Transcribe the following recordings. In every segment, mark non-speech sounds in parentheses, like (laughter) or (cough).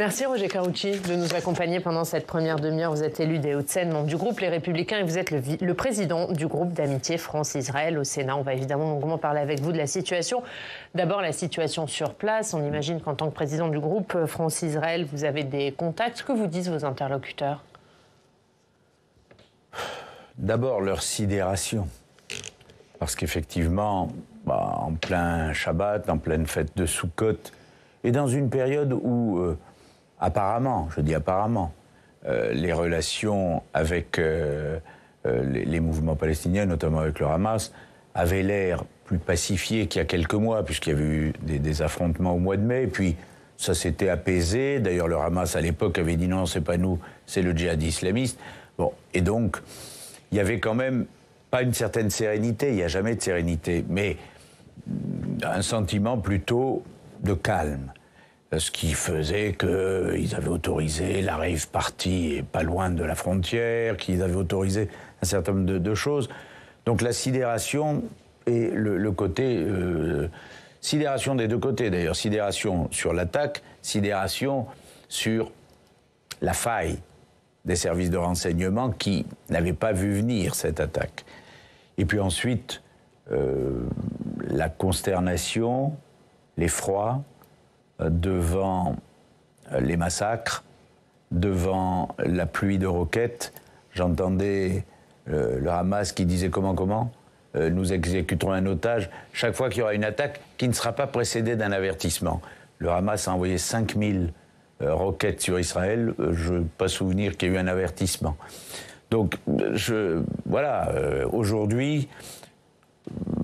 Merci Roger Carucci de nous accompagner pendant cette première demi-heure. Vous êtes élu des Hauts-de-Seine, membre du groupe Les Républicains et vous êtes le, président du groupe d'amitié France-Israël au Sénat. On va évidemment longuement parler avec vous de la situation. D'abord la situation sur place. On imagine qu'en tant que président du groupe euh, France-Israël, vous avez des contacts. Que vous disent vos interlocuteurs D'abord leur sidération. Parce qu'effectivement, bah, en plein Shabbat, en pleine fête de Soukhot, et dans une période où... Euh, apparemment, je dis apparemment, euh, les relations avec euh, euh, les, mouvements palestiniens, notamment avec le Hamas, avaient l'air plus pacifiées qu'il y a quelques mois, puisqu'il y avait eu des, affrontements au mois de mai, puis ça s'était apaisé. D'ailleurs, le Hamas, à l'époque, avait dit non, c'est pas nous, c'est le djihad islamiste. Bon, et donc, il y avait quand même pas une certaine sérénité, il n'y a jamais de sérénité, mais un sentiment plutôt de calme ce qui faisait qu'ils avaient autorisé l'arrivée partie et pas loin de la frontière, qu'ils avaient autorisé un certain nombre de, choses. Donc la sidération et le, côté... Euh, sidération des deux côtés d'ailleurs, sidération sur l'attaque, sidération sur la faille des services de renseignement qui n'avaient pas vu venir cette attaque. Et puis ensuite, euh, la consternation, l'effroi, euh, devant euh, les massacres, devant la pluie de roquettes. J'entendais euh, le, Hamas qui disait comment, comment nous exécuterons un otage chaque fois qu'il y aura une attaque qui ne sera pas précédée d'un avertissement. Le Hamas a envoyé 5000 roquettes sur Israël. Je peux pas souvenir qu'il y ait eu un avertissement. Donc, voilà, aujourd'hui,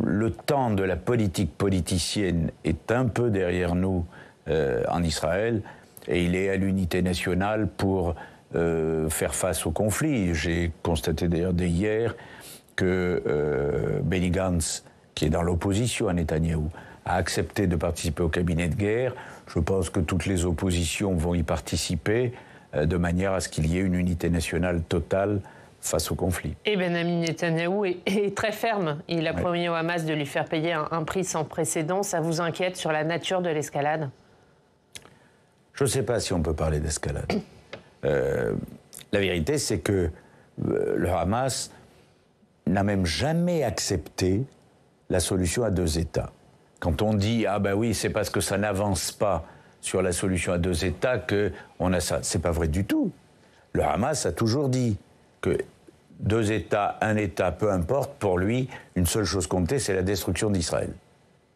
le temps de la politique politicienne est un peu derrière nous euh, en Israël et il est à l'unité nationale pour euh, faire face au conflit. J'ai constaté d'ailleurs dès hier que euh, Benny Gantz, qui est dans l'opposition à Netanyahou, a accepté de participer au cabinet de guerre. Je pense que toutes les oppositions vont y participer de manière à ce qu'il y ait une unité nationale totale face au conflit. Et Benjamin Netanyahou est, très ferme. Il a promis au Hamas de lui faire payer un prix sans précédent. Ça vous inquiète sur la nature de l'escalade je ne sais pas si on peut parler d'escalade. Euh, la vérité, c'est que euh, le Hamas n'a même jamais accepté la solution à deux États. Quand on dit ah ben oui, c'est parce que ça n'avance pas sur la solution à deux États que on a ça, c'est pas vrai du tout. Le Hamas a toujours dit que deux États, un État, peu importe, pour lui, une seule chose comptée, c'est la destruction d'Israël.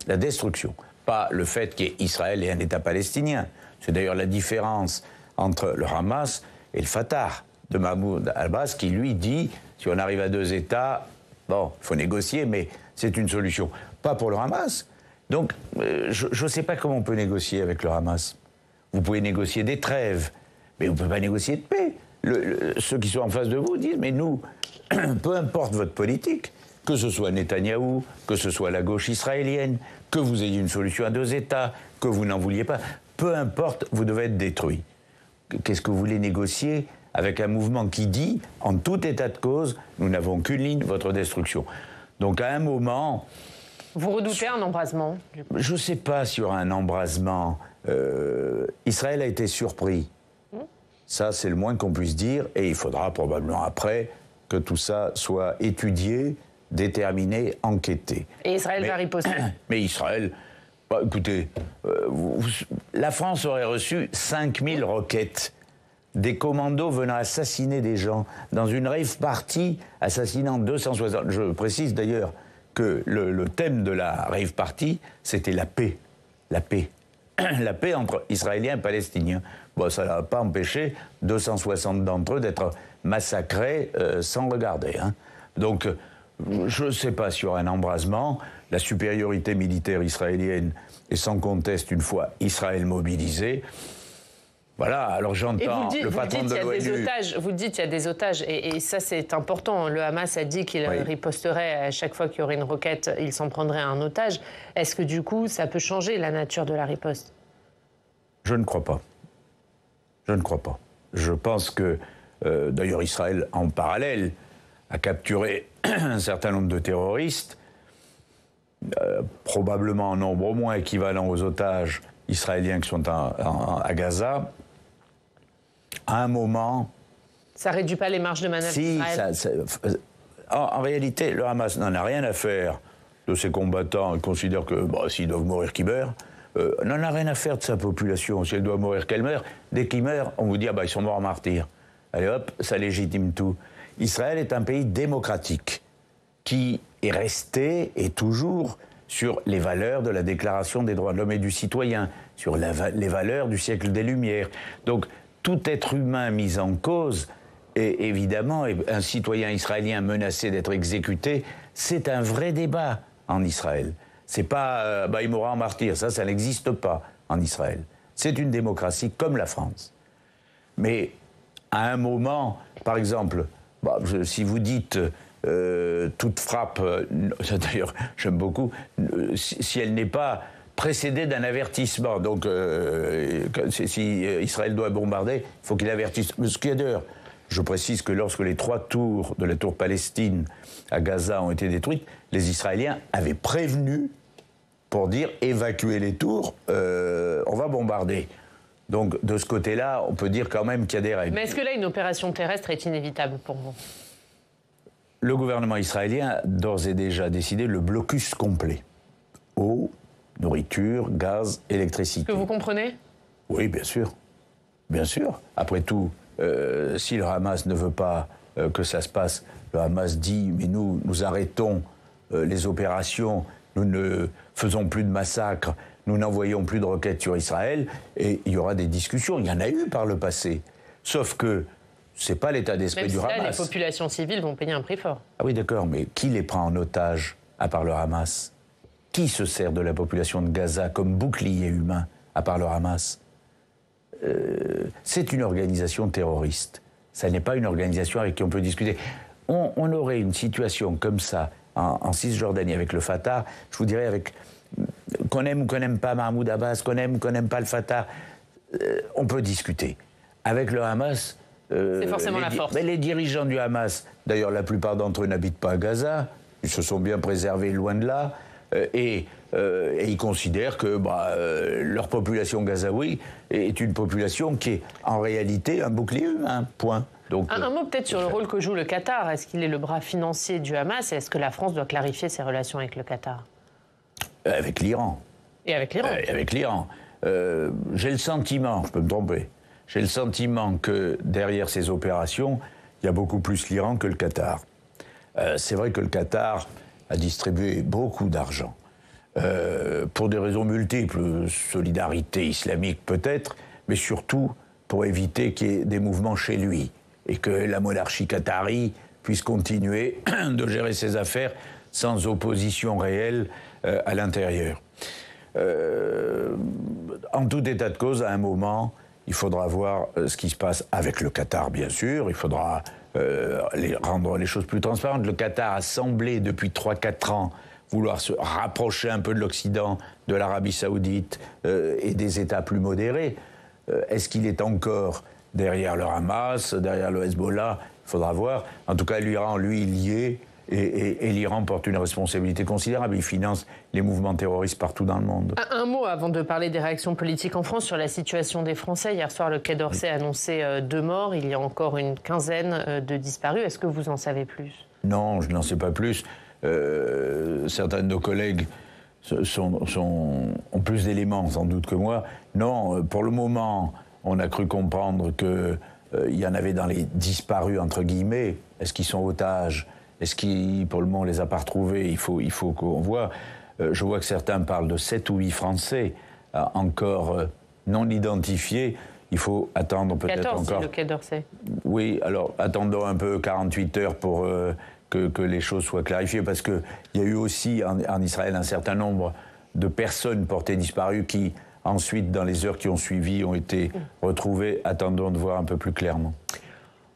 La destruction pas le fait qu'Israël est un État palestinien. C'est d'ailleurs la différence entre le Hamas et le Fatah de Mahmoud Abbas qui lui dit si on arrive à deux États, bon, il faut négocier, mais c'est une solution. Pas pour le Hamas. Donc, euh, je ne sais pas comment on peut négocier avec le Hamas. Vous pouvez négocier des trêves, mais vous ne pouvez pas négocier de paix. ceux qui sont en face de vous disent mais nous, (clears throat) peu importe votre politique, que ce soit Netanyahou, que ce soit la gauche israélienne, que vous ayez une solution à deux États, que vous n'en vouliez pas, peu importe, vous devez être détruit. Qu'est-ce que vous voulez négocier avec un mouvement qui dit, en tout état de cause, nous n'avons qu'une ligne, votre destruction Donc à un moment... Vous redoutez un embrasement Je ne sais pas s'il y aura un embrasement. Euh, Israël a été surpris. Hmm ça, c'est le moins qu'on puisse dire. Et il faudra probablement après que tout ça soit étudié déterminer, enquêter. Et Israël mais, va riposter. (clears throat) Mais Israël, bah, écoutez, euh, la France aurait reçu 5000 roquettes. Des commandos venant assassiner des gens dans une rave party, assassinant 260. Je précise d'ailleurs que le, thème de la rave party, c'était la paix. La paix (clears throat) la paix entre Israéliens et Palestiniens. Bon, ça n'a pas empêché 260 d'entre eux d'être massacrés euh, sans regarder. Hein. Donc, je ne sais pas s'il y aura un embrasement. La supériorité militaire israélienne est sans conteste une fois Israël mobilisé. Voilà, alors j'entends le patron de l'ONU. Vous dites qu'il y a des otages, et, ça c'est important. Le Hamas a dit qu'il riposterait à chaque fois qu'il y aurait une roquette, il s'en prendrait un otage. Est-ce que du coup, ça peut changer la nature de la riposte Je ne crois pas. Je ne crois pas. Je pense que, euh, d'ailleurs, Israël, en parallèle, a capturé (clears throat) un certain nombre de terroristes, euh, probablement en nombre au moins équivalent aux otages israéliens qui sont à, Gaza, à un moment... Ça réduit pas les marges de manœuvre Si, ça, euh, en, réalité, le Hamas n'en a rien à faire de ses combattants. il considère que bah, s'ils doivent mourir, qu'ils meurent. il euh, n'en a rien à faire de sa population. Si elle doit mourir, qu'elle meure. Dès qu'ils meurent, on vous dit ah bah ils sont morts martyrs. Allez hop, ça légitime tout. Israël est un pays démocratique qui est resté et toujours sur les valeurs de la Déclaration des droits de l'homme et du citoyen, sur les valeurs du siècle des Lumières. Donc tout être humain mis en cause, et évidemment, un citoyen israélien menacé d'être exécuté, c'est un vrai débat en Israël. C'est pas euh, bah, il mourra en martyr, ça, ça n'existe pas en Israël. C'est une démocratie comme la France. Mais à un moment, par exemple, bah, si vous dites euh, toute frappe, euh, (laughs) d'ailleurs j'aime beaucoup, euh, si, elle n'est pas précédée d'un avertissement. Donc, si Israël doit bombarder, il faut qu'il avertisse. Ce qui je précise que lorsque les trois tours de la tour Palestine à Gaza ont été détruites, les Israéliens avaient prévenu pour dire évacuer les tours, on va bombarder. Donc de ce côté-là, on peut dire quand même qu'il y a des règles. Mais est-ce que là, une opération terrestre est inévitable pour vous Le gouvernement israélien a d'ores et déjà décidé le blocus complet. Eau, nourriture, gaz, électricité. Que vous comprenez Oui, bien sûr. Bien sûr. Après tout, euh, si le Hamas ne veut pas euh, que ça se passe, le Hamas dit, mais nous, nous arrêtons euh, les opérations, nous ne faisons plus de massacres, nous n'envoyons plus de roquettes sur Israël, et il y aura des discussions. Il y en a eu par le passé. Sauf que c'est pas l'état d'esprit du si Hamas. Là, les populations civiles vont payer un prix fort. Ah oui, d'accord, mais qui les prend en otage, à part le Hamas Qui se sert de la population de Gaza comme bouclier humain, à part le Hamas euh, C'est une organisation terroriste. Ça n'est pas une organisation avec qui on peut discuter. On, aurait une situation comme ça en Cisjordanie avec le Fatah, je vous dirais avec qu'on aime ou qu'on n'aime pas Mahmoud Abbas, qu'on aime ou qu'on n'aime pas le Fatah, euh, on peut discuter. Avec le Hamas. Euh, c'est forcément la force. Mais les dirigeants du Hamas, d'ailleurs, la plupart d'entre eux n'habitent pas à Gaza, ils se sont bien préservés loin de là, euh, et, ils considèrent que bah, leur population gazaoui est une population qui est en réalité un bouclier humain, point. un, mot peut-être sur le rôle que joue le Qatar. Est-ce qu'il est le bras financier du Hamas est-ce que la France doit clarifier ses relations avec le Qatar euh, avec l'Iran. Et avec l'Iran. Euh, avec l'Iran. Euh, j'ai le sentiment, je peux me tromper, j'ai le sentiment que derrière ces opérations, il y a beaucoup plus l'Iran que le Qatar. Euh, c'est vrai que le Qatar a distribué beaucoup d'argent. pour des raisons multiples, solidarité islamique peut-être, mais surtout pour éviter qu'il y ait des mouvements chez lui et que la monarchie qatari puisse continuer (clears throat) de gérer ses affaires sans opposition réelle euh, à l'intérieur. Euh, en tout état de cause, à un moment, il faudra voir euh, ce qui se passe avec le Qatar, bien sûr. Il faudra les, rendre les choses plus transparentes. Le Qatar a semblé, depuis 3-4 ans, vouloir se rapprocher un peu de l'Occident, de l'Arabie saoudite et des États plus modérés. Est-ce qu'il est encore derrière le Hamas, derrière le Hezbollah Il faudra voir. En tout cas, l'Iran, lui, il y est. Et, l'Iran porte une responsabilité considérable. Il finance les mouvements terroristes partout dans le monde. Un, mot avant de parler des réactions politiques en France sur la situation des Français. Hier soir, le Quai d'Orsay a annoncé euh, deux morts. Il y a encore une quinzaine euh, de disparus. Est-ce que vous en savez plus Non, je n'en sais pas plus. Euh, certains de nos collègues sont, ont plus d'éléments sans doute que moi. Non, pour le moment, on a cru comprendre qu'il y en avait dans les disparus, entre guillemets. Est-ce qu'ils sont otages est-ce qu'il, pour le moment, les a pas retrouvés Il faut, il faut qu'on voit. Euh, je vois que certains parlent de 7 ou 8 Français euh, encore euh, non identifiés. Il faut attendre peut-être encore. le Quai d'Orsay. Oui, alors attendons un peu 48 heures pour que, les choses soient clarifiées, parce qu'il y a eu aussi en, en, Israël un certain nombre de personnes portées disparues qui, ensuite, dans les heures qui ont suivi, ont été mmh. retrouvées. Attendons de voir un peu plus clairement.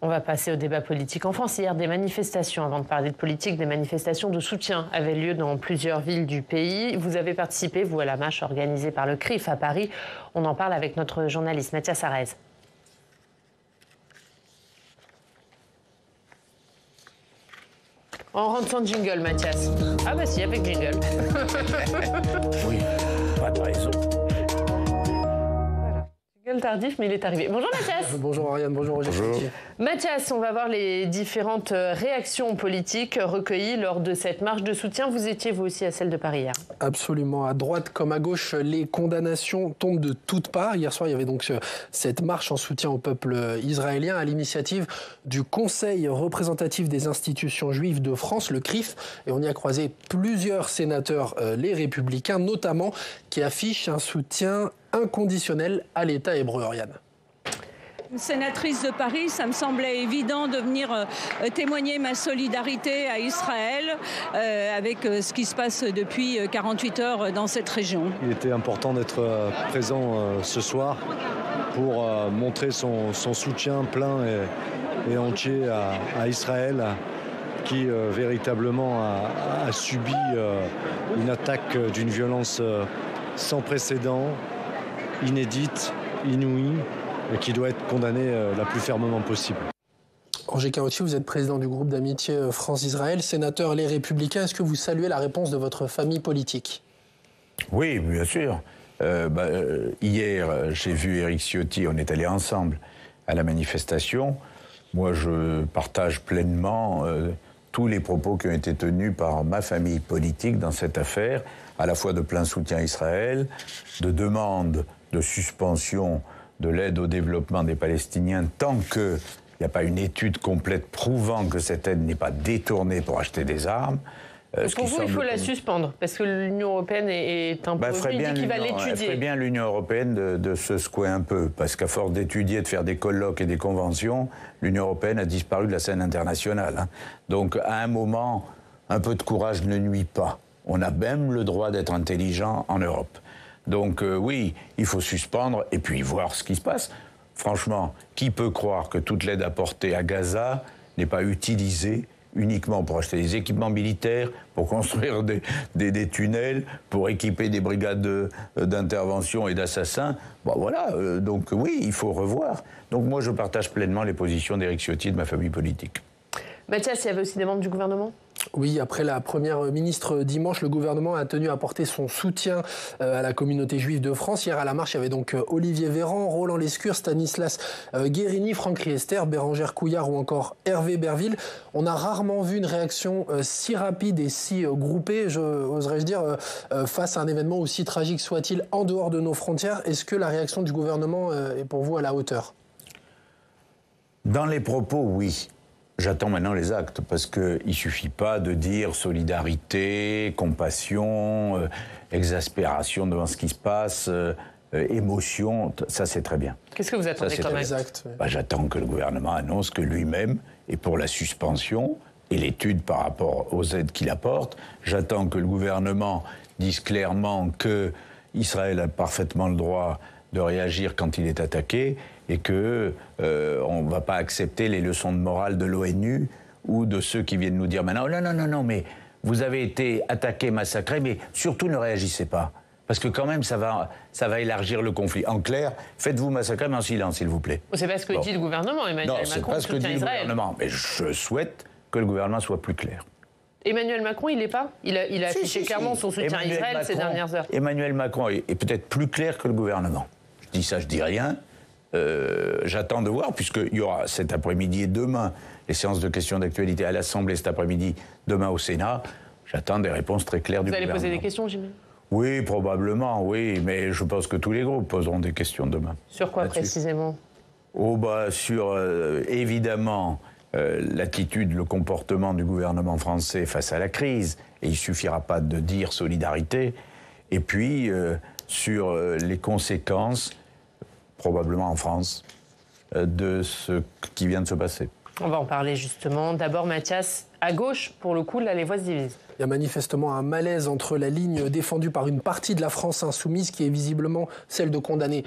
On va passer au débat politique en France. Hier, des manifestations, avant de parler de politique, des manifestations de soutien avaient lieu dans plusieurs villes du pays. Vous avez participé, vous, à la marche organisée par le CRIF à Paris. On en parle avec notre journaliste Mathias Arez. On rentre jingle, Mathias. Ah bah si, avec jingle. (laughs) oui, pas de raison tardif, mais il est arrivé. Bonjour Mathias. (laughs) bonjour Ariane, bonjour Roger. Bonjour. Mathias, on va voir les différentes euh, réactions politiques recueillies lors de cette marche de soutien. Vous étiez vous aussi à celle de Paris hier. Absolument. À droite comme à gauche, les condamnations tombent de toutes parts. Hier soir, il y avait donc euh, cette marche en soutien au peuple euh, israélien à l'initiative du Conseil représentatif des institutions juives de France, le CRIF. Et on y a croisé plusieurs sénateurs, les républicains notamment, qui affichent un soutien inconditionnel à l'État hébreu, Une sénatrice de Paris, ça me semblait évident de venir euh, témoigner ma solidarité à Israël euh, avec euh, ce qui se passe depuis 48 heures dans cette région. Il était important d'être présent ce soir pour montrer son, soutien plein et, entier à, Israël qui véritablement a subi une attaque d'une violence sans précédent, inédite, inouïe, et qui doit être condamnée euh, la plus fermement possible. Roger Carotti, vous êtes président du groupe d'amitié euh, France-Israël, sénateur Les Républicains. Est-ce que vous saluez la réponse de votre famille politique Oui, bien sûr. Euh, bah, hier, j'ai vu Eric Ciotti, on est allés ensemble à la manifestation. Moi, je partage pleinement tous les propos qui ont été tenus par ma famille politique dans cette affaire, à la fois de plein soutien à Israël, de demande de suspension de l'aide au développement des Palestiniens tant qu'il n'y a pas une étude complète prouvant que cette aide n'est pas détournée pour acheter des armes. Euh, ce pour vous, il faut la suspendre, parce que l'Union européenne est un bah, peu bien va ferait bien l'Union européenne de, se secouer un peu, parce qu'à force d'étudier, de faire des colloques et des conventions, l'Union européenne a disparu de la scène internationale. Hein. Donc, à un moment, un peu de courage ne nuit pas. On a même le droit d'être intelligent en Europe. Donc euh, oui, il faut suspendre et puis voir ce qui se passe. Franchement, qui peut croire que toute l'aide apportée à Gaza n'est pas utilisée uniquement pour acheter des équipements militaires, pour construire des, tunnels, pour équiper des brigades euh, d'intervention et d'assassins. voilà, euh, donc oui, il faut revoir. Donc moi, je partage pleinement les positions d'Éric Ciotti et de ma famille politique. Mathias, il y avait aussi des membres du gouvernement oui, après la première euh, ministre euh, dimanche, le gouvernement a tenu à porter son soutien euh, à la communauté juive de France. Hier à la marche, il y avait donc Olivier Véran, Roland Lescure, Stanislas Guérini, Franck Riester, Bérangère Couillard ou encore Hervé Berville. On a rarement vu une réaction si rapide et si groupée, je, oserais-je dire, face à un événement aussi tragique soit-il en dehors de nos frontières. Est-ce que la réaction du gouvernement est pour vous à la hauteur Dans les propos, oui. J'attends maintenant les actes parce qu'il ne suffit pas de dire solidarité, compassion, euh, exaspération devant ce qui se passe, euh, euh, émotion, ça c'est très bien. Qu'est-ce que vous attendez comme actes bah, J'attends que le gouvernement annonce que lui-même est pour la suspension et l'étude par rapport aux aides qu'il apporte. J'attends que le gouvernement dise clairement que Israël a parfaitement le droit de réagir quand il est attaqué et que euh, on va pas accepter les leçons de morale de l'ONU ou de ceux qui viennent nous dire maintenant non non non non mais vous avez été attaqué massacré mais surtout ne réagissez pas parce que quand même, ça va, ça va élargir le conflit. En clair, faites-vous massacrer, mais en silence, s'il vous plaît. C'est pas ce que dit le gouvernement, Emmanuel Macron. Non, c'est pas ce que dit le gouvernement. Mais je souhaite que le gouvernement soit plus clair. Emmanuel Macron, il n'est pas Il a, il affiché clairement son soutien à Israël ces dernières heures. Emmanuel Macron est peut-être plus clair que le gouvernement dis ça, je dis rien. Euh, j'attends de voir, puisqu'il y aura cet après-midi et demain les séances de questions d'actualité à l'Assemblée, cet après-midi, demain au Sénat. J'attends des réponses très claires Vous allez poser des questions, Jimmy Oui, probablement, oui, mais je pense que tous les groupes poseront des questions demain. Sur quoi précisément Oh, bah, sur euh, évidemment euh, l'attitude, le comportement du gouvernement français face à la crise, et il suffira pas de dire solidarité, et puis sur les conséquences probablement en France, euh, de ce qui vient de se passer. On va en parler justement. D'abord, Mathias, à gauche, pour le coup, là, les voix se Il y a manifestement un malaise entre la ligne défendue par une partie de la France insoumise, qui est visiblement celle de condamner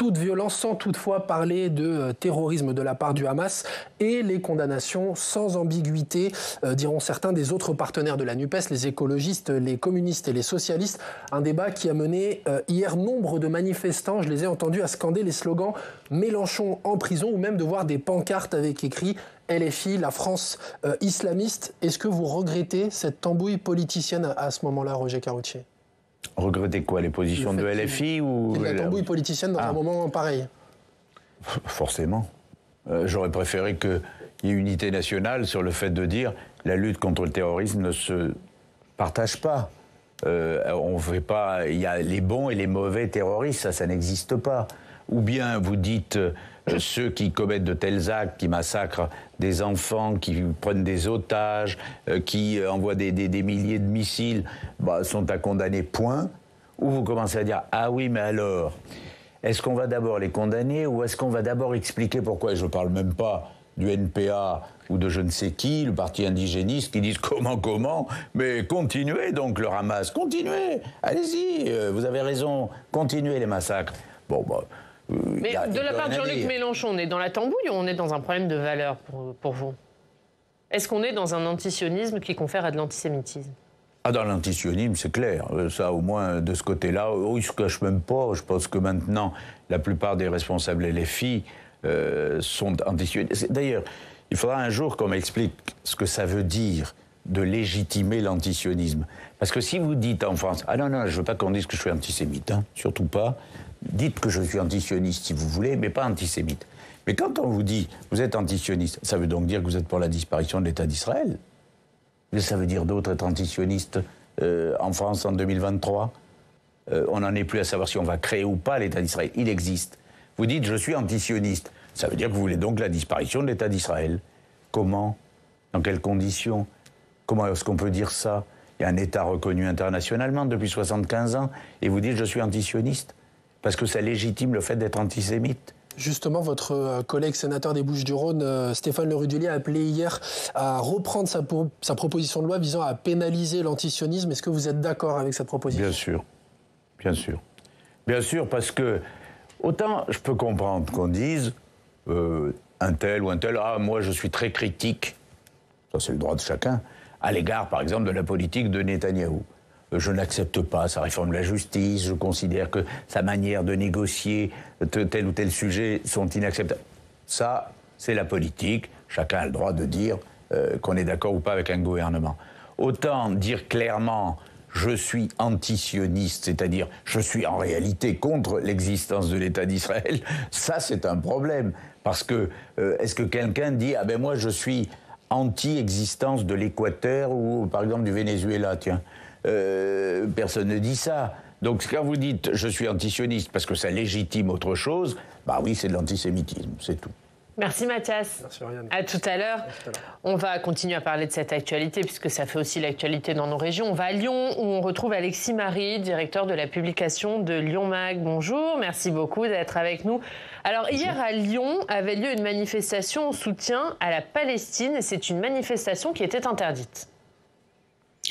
toute violence sans toutefois parler de euh, terrorisme de la part du Hamas et les condamnations sans ambiguïté, euh, diront certains, des autres partenaires de la NUPES, les écologistes, les communistes et les socialistes. Un débat qui a mené euh, hier nombre de manifestants, je les ai entendus, à scander les slogans Mélenchon en prison ou même de voir des pancartes avec écrit LFI, la France islamiste. Est-ce que vous regrettez cette tambouille politicienne à, à ce moment-là, Roger Caroutier Regretter quoi Les positions de LFI ou euh, La tambouille politicienne dans ah. un moment pareil. Forcément. Euh, j'aurais préféré qu'il y ait unité nationale sur le fait de dire la lutte contre le terrorisme ne se partage pas. Euh, on fait pas. Il y a les bons et les mauvais terroristes, ça, ça n'existe pas ou bien vous dites euh, ceux qui commettent de tels actes, qui massacrent des enfants, qui prennent des otages, euh, qui euh, envoient des, milliers de missiles, bah, sont à condamner, point, ou vous commencez à dire, ah oui, mais alors, est-ce qu'on va d'abord les condamner ou est-ce qu'on va d'abord expliquer pourquoi Je ne parle même pas du NPA ou de je ne sais qui, le parti indigéniste, qui disent comment, comment, mais continuez donc le ramasse, continuez, allez-y, vous avez raison, continuez les massacres. Bon, bah, euh, Mais de la part de Jean-Luc Mélenchon, on est dans la tambouille ou on est dans un problème de valeur pour, vous Est-ce qu'on est dans un antisionisme qui confère à de l'antisémitisme ah, dans l'antisionisme, c'est clair. Euh, ça, au moins, de ce côté-là, il ne se cache même pas. Je pense que maintenant, la plupart des responsables LFI euh, sont antisionistes. D'ailleurs, il faudra un jour qu'on m'explique ce que ça veut dire de légitimer l'antisionisme. Parce que si vous dites en France, ah non, non, je ne veux pas qu'on dise que je suis antisémite, hein, surtout pas, dites que je suis antisioniste si vous voulez, mais pas antisémite. Mais quand on vous dit vous êtes antisioniste, ça veut donc dire que vous êtes pour la disparition de l'État d'Israël Mais ça veut dire d'autres être antisioniste euh, en France en 2023 euh, On n'en est plus à savoir si on va créer ou pas l'État d'Israël. Il existe. Vous dites je suis antisioniste. Ça veut dire que vous voulez donc la disparition de l'État d'Israël. Comment Dans quelles conditions Comment est-ce qu'on peut dire ça Il y a un État reconnu internationalement depuis 75 ans et vous dites je suis antisioniste parce que ça légitime le fait d'être antisémite. Justement, votre euh, collègue sénateur des Bouches-du-Rhône, euh, Stéphane Lerudeli, a appelé hier à reprendre sa, proposition de loi visant à pénaliser l'antisionisme. Est-ce que vous êtes d'accord avec cette proposition Bien sûr, bien sûr. Bien sûr, parce que autant je peux comprendre qu'on dise euh, un tel ou un tel, ah moi je suis très critique, ça c'est le droit de chacun, à l'égard par exemple de la politique de Netanyahou. Euh, je n'accepte pas sa réforme de la justice, je considère que sa manière de négocier tel ou tel sujet sont inacceptables. Ça, c'est la politique. Chacun a le droit de dire euh, qu'on est d'accord ou pas avec un gouvernement. Autant dire clairement je suis antisioniste, c'est-à-dire je suis en réalité contre l'existence de l'État d'Israël, (laughs) ça c'est un problème. Parce que euh, est-ce que quelqu'un dit ah ben moi je suis anti-existence de l'Équateur ou par exemple du Venezuela, tiens. Euh, personne ne dit ça. Donc quand vous dites je suis antisioniste parce que ça légitime autre chose, bah oui, c'est de l'antisémitisme, c'est tout. Merci Mathias. Merci À tout à l'heure. On va continuer à parler de cette actualité puisque ça fait aussi l'actualité dans nos régions. On va à Lyon où on retrouve Alexis Marie, directeur de la publication de Lyon Mag. Bonjour, merci beaucoup d'être avec nous. Alors hier à Lyon avait lieu une manifestation en soutien à la Palestine et c'est une manifestation qui était interdite.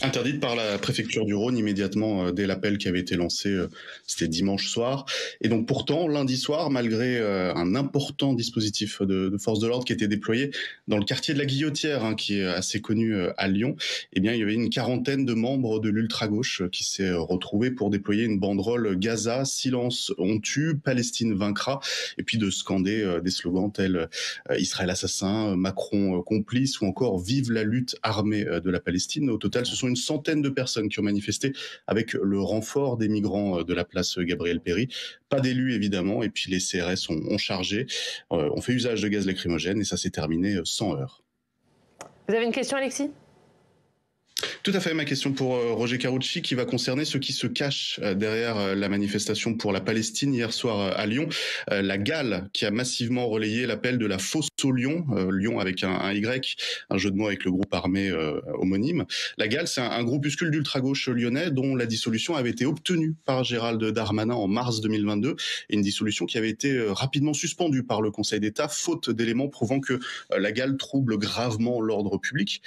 Interdite par la préfecture du Rhône immédiatement euh, dès l'appel qui avait été lancé, euh, c'était dimanche soir. Et donc pourtant, lundi soir, malgré euh, un important dispositif de, force de l'ordre qui était déployé dans le quartier de la Guillotière, hein, qui est assez connu à Lyon, eh bien il y avait une quarantaine de membres de l'ultra-gauche qui s'est retrouvé pour déployer une banderole Gaza, silence, on tue, Palestine vaincra, et puis de scander des slogans tels Israël assassin, Macron complice, ou encore vive la lutte armée de la Palestine. Au total, ce sont une centaine de personnes qui ont manifesté avec le renfort des migrants euh, de la place euh, Gabriel Péry. Pas d'élus évidemment, et puis les CRS ont, chargé, euh, On fait usage de gaz lacrymogène et ça s'est terminé sans heurts. Vous avez une question Alexis tout à fait. Ma question pour euh, Roger Carucci qui va concerner ce qui se cache euh, derrière euh, la manifestation pour la Palestine hier soir à Lyon. La Galle qui a massivement relayé l'appel de la fosse Lyon, Lyon avec un, Y, un jeu de mots avec le groupe armé homonyme. La Galle, c'est un, groupuscule d'ultra-gauche lyonnais dont la dissolution avait été obtenue par Gérald Darmanin en mars 2022 et une dissolution qui avait été rapidement suspendue par le Conseil d'État faute d'éléments prouvant que la Galle trouble gravement l'ordre public.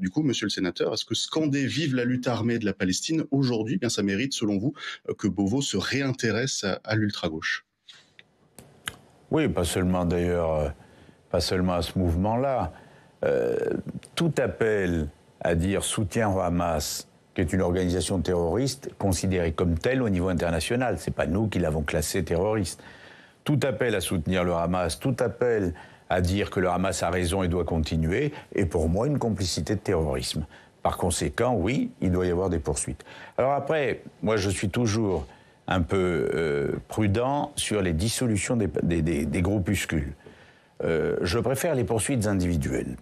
Du coup, monsieur le sénateur, est-ce que « Scandé, Vive la lutte armée de la Palestine, aujourd'hui, eh bien, ça mérite, selon vous, euh, que Beauvau se réintéresse à, l'ultra-gauche Oui, pas seulement d'ailleurs, euh, pas seulement à ce mouvement-là. Euh, tout appel à dire soutien au Hamas, qui est une organisation terroriste considérée comme telle au niveau international. Ce n'est pas nous qui l'avons classée terroriste. Tout appel à soutenir le Hamas, tout appel à dire que le Hamas a raison et doit continuer est pour moi une complicité de terrorisme. Par conséquent, oui, il doit y avoir des poursuites. Alors après, moi je suis toujours un peu euh, prudent sur les dissolutions des, groupuscules. Euh, je préfère les poursuites individuelles.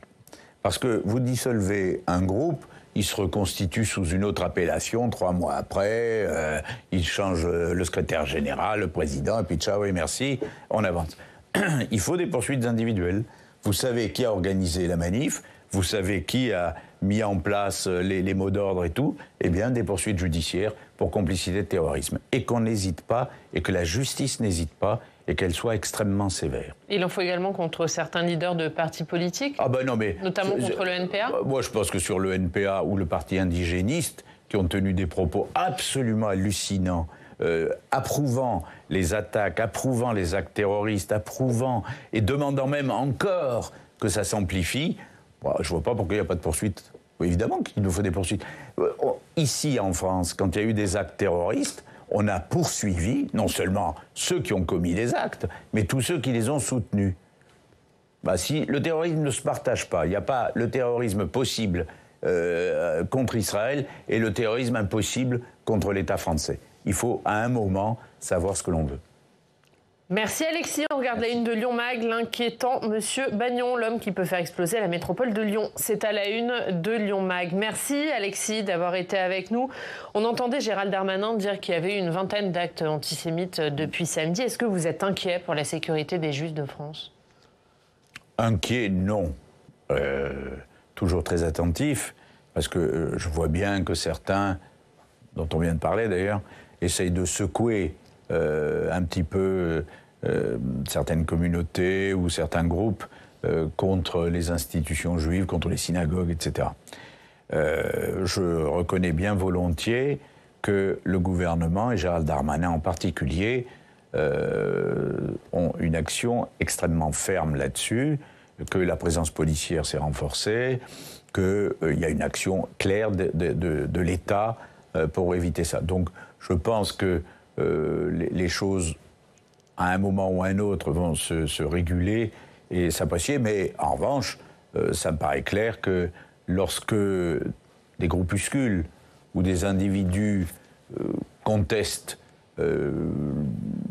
Parce que vous dissolvez un groupe, il se reconstitue sous une autre appellation trois mois après, euh, il change le secrétaire général, le président, et puis ciao et merci, on avance. (clears throat) il faut des poursuites individuelles. Vous savez qui a organisé la manif, vous savez qui a mis en place euh, les, mots d'ordre et tout, eh bien, des poursuites judiciaires pour complicité de terrorisme. Et qu'on n'hésite pas, et que la justice n'hésite pas, et qu'elle soit extrêmement sévère. Il en faut également contre certains leaders de partis politiques ah ben non, mais Notamment contre le NPA euh, Moi, je pense que sur le NPA ou le parti indigéniste, qui ont tenu des propos absolument hallucinants, euh, approuvant les attaques, approuvant les actes terroristes, approuvant et demandant même encore que ça s'amplifie, je ne vois pas pourquoi il n'y a pas de poursuite Évidemment qu'il nous faut des poursuites. Euh, ici, en France, quand il y a eu des actes terroristes, on a poursuivi non seulement ceux qui ont commis les actes, mais tous ceux qui les ont soutenus. Bah, si le terrorisme ne se partage pas, il n'y a pas le terrorisme possible euh, euh, contre Israël et le terrorisme impossible contre l'État français. Il faut à un moment savoir ce que l'on veut. Merci Alexis. On regarde la une de Lyon Mag, l'inquiétant Monsieur Bagnon, l'homme qui peut faire exploser la métropole de Lyon. C'est à la une de Lyon Mag. Merci Alexis d'avoir été avec nous. On entendait Gérald Darmanin dire qu'il y avait une vingtaine d'actes antisémites euh, depuis samedi. Est-ce que vous êtes inquiet pour la sécurité des Juifs de France Inquiet, non. Euh, toujours très attentif, parce que euh, je vois bien que certains, dont on vient de parler d'ailleurs, essayent de secouer euh, un petit peu euh, certaines communautés ou certains groupes euh, contre les institutions juives, contre les synagogues, etc. je reconnais bien volontiers que le gouvernement, et Gérald Darmanin en particulier, ont une action extrêmement ferme là-dessus, que la présence policière s'est renforcée, qu'il il y a une action claire de, l'État pour éviter ça. Donc je pense que euh, les, choses, à un moment ou à un autre, vont se, réguler et s'apprécier. Mais en revanche, euh, ça me paraît clair que lorsque des groupuscules ou des individus euh, contestent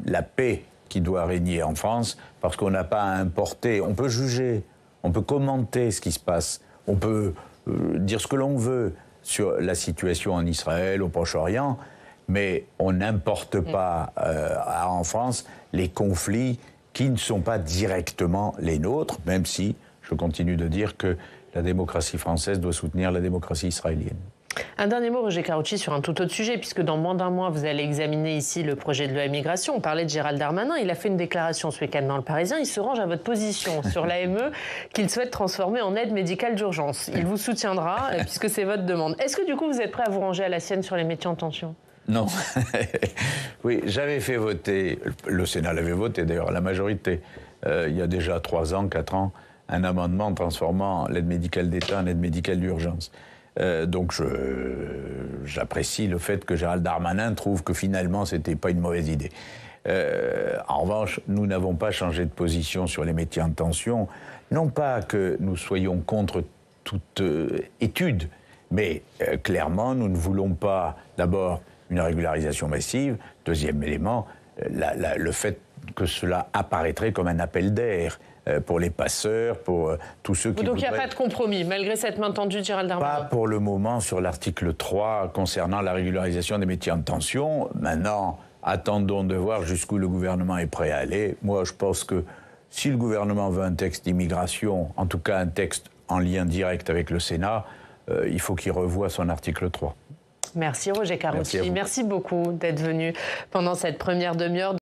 la paix qui doit régner en France, parce qu'on n'a pas à importer, on peut juger, on peut commenter ce qui se passe, on peut dire ce que l'on veut sur la situation en Israël, au Proche-Orient, mais on n'importe mm. pas euh, en France les conflits qui ne sont pas directement les nôtres, même si je continue de dire que la démocratie française doit soutenir la démocratie israélienne. Un dernier mot, Roger Carucci, sur un tout autre sujet, puisque dans moins d'un mois, vous allez examiner ici le projet de loi immigration. On parlait de Gérald Darmanin. Il a fait une déclaration ce week-end dans Le Parisien. Il se range à votre position (laughs) sur l'AME qu'il souhaite transformer en aide médicale d'urgence. Il vous soutiendra, euh, puisque c'est votre demande. Est-ce que, du coup, vous êtes prêt à vous ranger à la sienne sur les métiers en tension non. (laughs) oui, j'avais fait voter, le Sénat l'avait voté d'ailleurs, la majorité, euh, il y a déjà trois ans, 4 ans, un amendement transformant l'aide médicale d'État en aide médicale d'urgence. Euh, donc j'apprécie le fait que Gérald Darmanin trouve que finalement n'était pas une mauvaise idée. Euh, en revanche, nous n'avons pas changé de position sur les métiers en tension. Non pas que nous soyons contre toute étude, mais clairement, nous ne voulons pas d'abord une régularisation massive. Deuxième élément, euh, le fait que cela apparaîtrait comme un appel d'air euh, pour les passeurs, pour euh, tous ceux qui. Donc il n'y a pas de compromis, malgré cette main tendue Gérald Darmanin Pas pour le moment sur l'article 3 concernant la régularisation des métiers en tension. Maintenant, attendons de voir jusqu'où le gouvernement est prêt à aller. Moi, je pense que si le gouvernement veut un texte d'immigration, en tout cas un texte en lien direct avec le Sénat, il faut qu'il revoie son article 3. Merci Roger Carucci. Merci beaucoup d'être venu pendant cette première demi-heure.